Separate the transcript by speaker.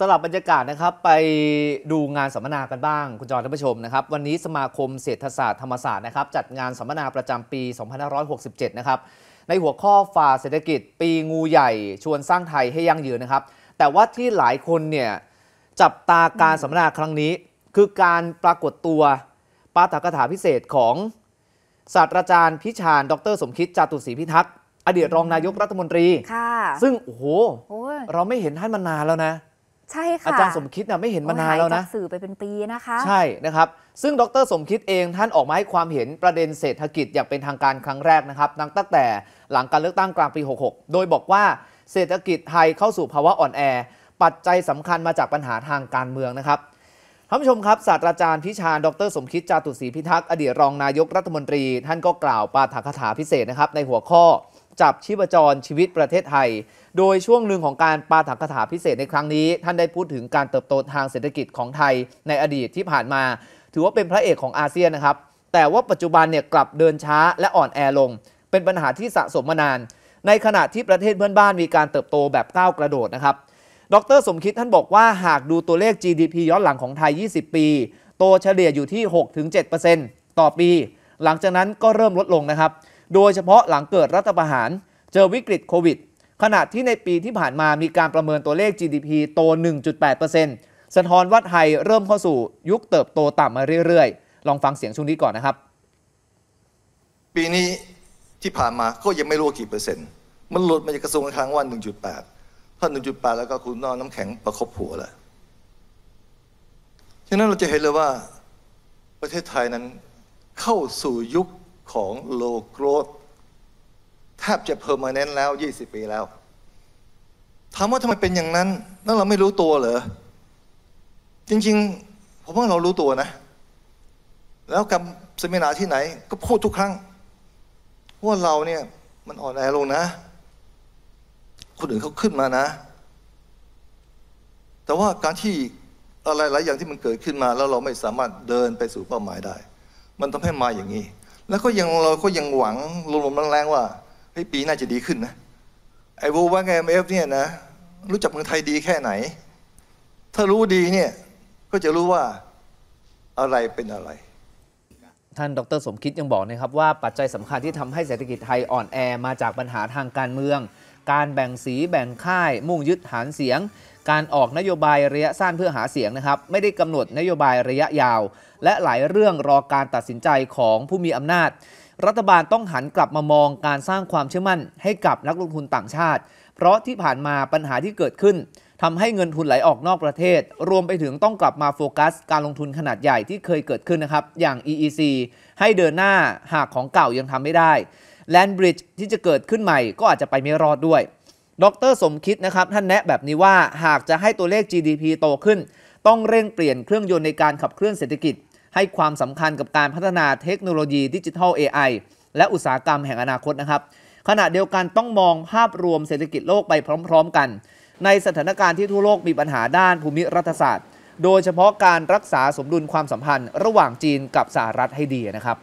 Speaker 1: สลับบรรยากาศนะครับไปดูงานสัมมนากันบ้าง คุณจอนท่านผู้ชมนะครับ วันนี้สมาคมเศรษฐศาสตร์ธรรมศาสตร์นะครับจัดงานสัมมนาประจำปี 2567 นะครับในหัวข้อฝ่าเศรษฐกิจปีงูใหญ่ ชวนสร้างไทยให้ยั่งยืนนะครับ แต่ว่าที่หลายคนเนี่ยจับตาการสัมมนาครั้งนี้ คือการปรากฏตัวปาฐกถาพิเศษของ ศาสตราจารย์พิชานดร สมคิดจาตุศรีพิทักษ์อดีตรองนายกรัฐมนตรีซึ่งโอ้โห เราไม่เห็นท่านมานานแล้วนะใช่ค่ะ อาจารย์สมคิดเนี่ยไม่เห็นมานานแล้วนะสื่อไปเป็นปีนะคะใช่นะครับ ซึ่งดร สมคิดเองท่านออกมาให้ความเห็นประเด็นเศรษฐกิจอย่างเป็นทางการครั้งแรกนะครับตั้งแต่หลังการเลือกตั้งกลางปี 66 โดยบอกว่าเศรษฐกิจไทยเข้าสู่ภาวะอ่อนแอ ปัจจัยสำคัญมาจากปัญหาทางการเมืองนะครับท่านผู้ชมครับศาสตราจารย์พิชานดร สมคิดจาตุศรีพิทักษ์อดีตรองนายกรัฐมนตรีท่านก็กล่าวปาฐกถาพิเศษนะครับในหัวข้อจับชีพจรชีวิตประเทศไทย โดยช่วงหนึ่งของการปาถักคถาพิเศษในครั้งนี้ ท่านได้พูดถึงการเติบโตทางเศรษฐกิจของไทย ในอดีตที่ผ่านมา ถือว่าเป็นพระเอกของอาเซียนนะครับ แต่ว่าปัจจุบันเนี่ยกลับเดินช้าและอ่อนแอลง เป็นปัญหาที่สะสมมานาน ในขณะที่ประเทศเพื่อนบ้านมีการเติบโตแบบก้าวกระโดดนะครับ ดรสมคิดท่านบอกว่าหากดูตัวเลข GDP ย้อนหลังของไทย 20 ปีโตเฉลี่ยอยู่ที่ 6-7%ต่อปี หลังจากนั้นก็เริ่มลดลงนะครับโดยเฉพาะหลังเกิดรัฐประหารเจอวิกฤตโควิด ขณะที่ในปีที่ผ่านมามีการประเมินตัวเลข GDP โต 1.8%สะท้อนว่าไทยเริ่มเข้าสู่ยุคเติบโตต่ำมาเรื่อยๆ ลองฟังเสียงช่วงนี้ก่อนนะครับ
Speaker 2: ปีนี้ที่ผ่านมาก็ยังไม่รู้กี่เปอร์เซ็นต์ มันหลุดมาจากกระทรวงการคลังว่า1.8ถ้า1.8 แล้วก็คุณนอนน้ำแข็งประคบหัวแล้วฉะนั้นเราจะเห็นเลยว่าประเทศไทยนั้นเข้าสู่ยุคของโลโกรธแทบจะเพอร์มาเนนตแล้ว 20 ปีแล้วถามว่าทำไมเป็นอย่างนั้นนั่นเราไม่รู้ตัวเหรอ จริง ๆ ผมว่าเรารู้ตัวนะ แล้วกับเสมินาที่ไหนก็พูดทุกครั้ง ว่าเราเนี่ยมันอ่อนแอลงนะ คนอื่นเขาขึ้นมานะ แต่ว่าการที่อะไรหลายอย่างที่มันเกิดขึ้นมาแล้วเราไม่สามารถเดินไปสู่เป้าหมายได้ มันทำให้มาอย่างนี้แล้วก็ยังเราก็ยังหวังลมๆแรงๆว่าเฮ้ยปีน่าจะดีขึ้นนะไอ้วูว่า ไงเอมเอฟเนี่ยนะรู้จักเมืองไทยดีแค่ไหน ถ้ารู้ดีเนี่ย ก็จะรู้ว่าอะไรเป็นอะไร
Speaker 1: ท่านดรสมคิดยังบอกนะครับว่า ปัจจัยสำคัญที่ทำให้เศรษฐกิจไทยอ่อนแอ มาจากปัญหาทางการเมือง การแบ่งสีแบ่งค่าย มุ่งยึดฐานเสียงการออกนโยบายระยะสั้นเพื่อหาเสียงนะครับไม่ได้กำหนดนโยบายระยะยาว และหลายเรื่องรอการตัดสินใจของผู้มีอำนาจ รัฐบาลต้องหันกลับมามองการสร้างความเชื่อมั่นให้กับนักลงทุนต่างชาติ เพราะที่ผ่านมาปัญหาที่เกิดขึ้นทำให้เงินทุนไหลออกนอกประเทศ รวมไปถึงต้องกลับมาโฟกัส การลงทุนขนาดใหญ่ที่เคยเกิดขึ้นนะครับอย่าง EEC ให้เดินหน้าหากของเก่ายังทำไม่ได้ Landbridge ที่จะเกิดขึ้นใหม่ก็อาจจะไปไม่รอดด้วยดรสมคิดนะครับ ท่านแนะแบบนี้ว่าหากจะให้ตัวเลข GDP โตขึ้น ต้องเร่งเปลี่ยนเครื่องยนต์ในการขับเคลื่อนเศรษฐกิจ ให้ความสำคัญกับการพัฒนาเทคโนโลยี ดิจิทัล AI และอุตสาหกรรมแห่งอนาคตนะครับ ขณะเดียวกันต้องมองภาพรวมเศรษฐกิจโลกไปพร้อม ๆ กัน ในสถานการณ์ที่ทั่วโลกมีปัญหาด้านภูมิรัฐศาสตร์ โดยเฉพาะการรักษาสมดุลความสัมพันธ์ ระหว่างจีนกับสหรัฐให้ดีนะครับ